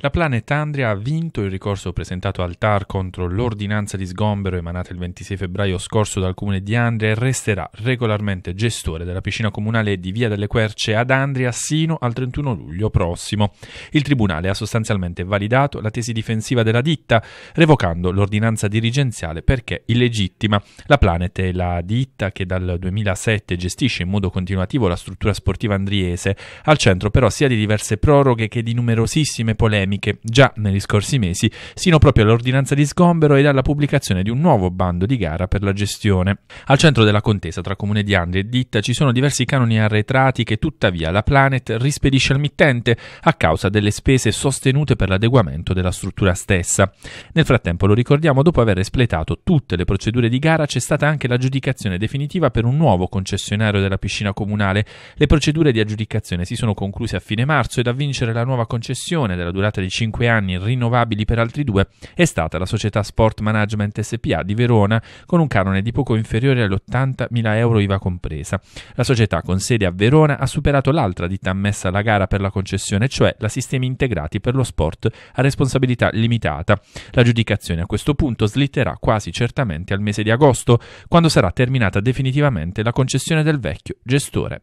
La Planet Andria ha vinto il ricorso presentato al TAR contro l'ordinanza di sgombero emanata il 26 febbraio scorso dal comune di Andria e resterà regolarmente gestore della piscina comunale di Via delle Querce ad Andria sino al 31 luglio prossimo. Il tribunale ha sostanzialmente validato la tesi difensiva della ditta, revocando l'ordinanza dirigenziale perché illegittima. La Planet è la ditta che dal 2007 gestisce in modo continuativo la struttura sportiva andriese, al centro però sia di diverse proroghe che di numerosissime polemiche polemiche già negli scorsi mesi, sino proprio all'ordinanza di sgombero ed alla pubblicazione di un nuovo bando di gara per la gestione. Al centro della contesa tra Comune di Andria e ditta ci sono diversi canoni arretrati che tuttavia la Planet rispedisce al mittente a causa delle spese sostenute per l'adeguamento della struttura stessa. Nel frattempo, lo ricordiamo, dopo aver espletato tutte le procedure di gara c'è stata anche l'aggiudicazione definitiva per un nuovo concessionario della piscina comunale. Le procedure di aggiudicazione si sono concluse a fine marzo ed a vincere la nuova concessione della durata contratta di 5 anni rinnovabili per altri due è stata la società Sport Management SPA di Verona con un canone di poco inferiore all'80.000 euro IVA compresa. La società con sede a Verona ha superato l'altra ditta ammessa alla gara per la concessione, cioè la Sistemi Integrati per lo Sport a responsabilità limitata. L'aggiudicazione a questo punto slitterà quasi certamente al mese di agosto, quando sarà terminata definitivamente la concessione del vecchio gestore.